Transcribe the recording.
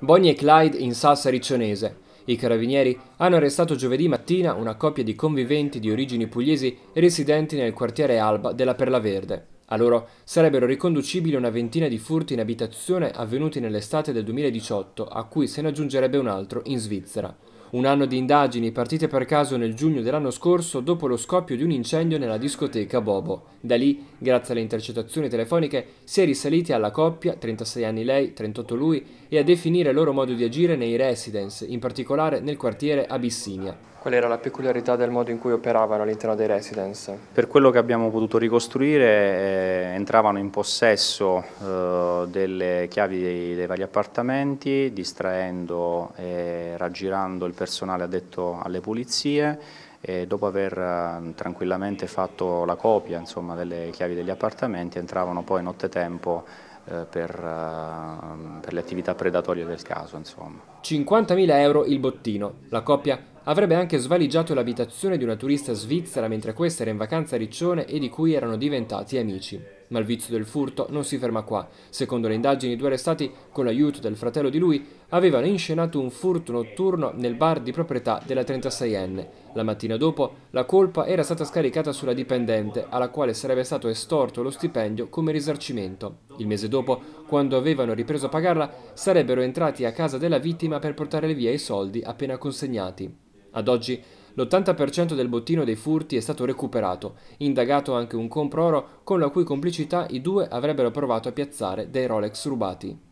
Bonnie e Clyde in salsa riccionese. I carabinieri hanno arrestato giovedì mattina una coppia di conviventi di origini pugliesi residenti nel quartiere Alba della Perla Verde. A loro sarebbero riconducibili una ventina di furti in abitazione avvenuti nell'estate del 2018, a cui se ne aggiungerebbe un altro in Svizzera. Un anno di indagini partite per caso nel giugno dell'anno scorso dopo lo scoppio di un incendio nella discoteca Bobo. Da lì, grazie alle intercettazioni telefoniche, si è risaliti alla coppia, 36 anni lei, 38 lui, e a definire il loro modo di agire nei residence, in particolare nel quartiere Abissinia qual era la peculiarità del modo in cui operavano all'interno dei residence? Per quello che abbiamo potuto ricostruire eh, entravano in possesso eh, delle chiavi dei, dei, vari appartamenti distraendo e raggirando il personale addetto alle pulizie e dopo aver eh, tranquillamente fatto la copia insomma, delle chiavi degli appartamenti entravano poi nottetempo eh, per, eh, per, le attività predatorie del caso. 50.000 euro il bottino, la coppia Avrebbe anche svaligiato l'abitazione di una turista svizzera mentre questa era in vacanza a Riccione e di cui erano diventati amici. Ma il vizio del furto non si ferma qua. Secondo le indagini, i due arrestati, con l'aiuto del fratello di lui, avevano inscenato un furto notturno nel bar di proprietà della 36enne. La mattina dopo, la colpa era stata scaricata sulla dipendente, alla quale sarebbe stato estorto lo stipendio come risarcimento. Il mese dopo, quando avevano ripreso a pagarla, sarebbero entrati a casa della vittima per portare via i soldi appena consegnati. Ad oggi l'80% del bottino dei furti è stato recuperato, indagato anche un comproro con la cui complicità i due avrebbero provato a piazzare dei Rolex rubati.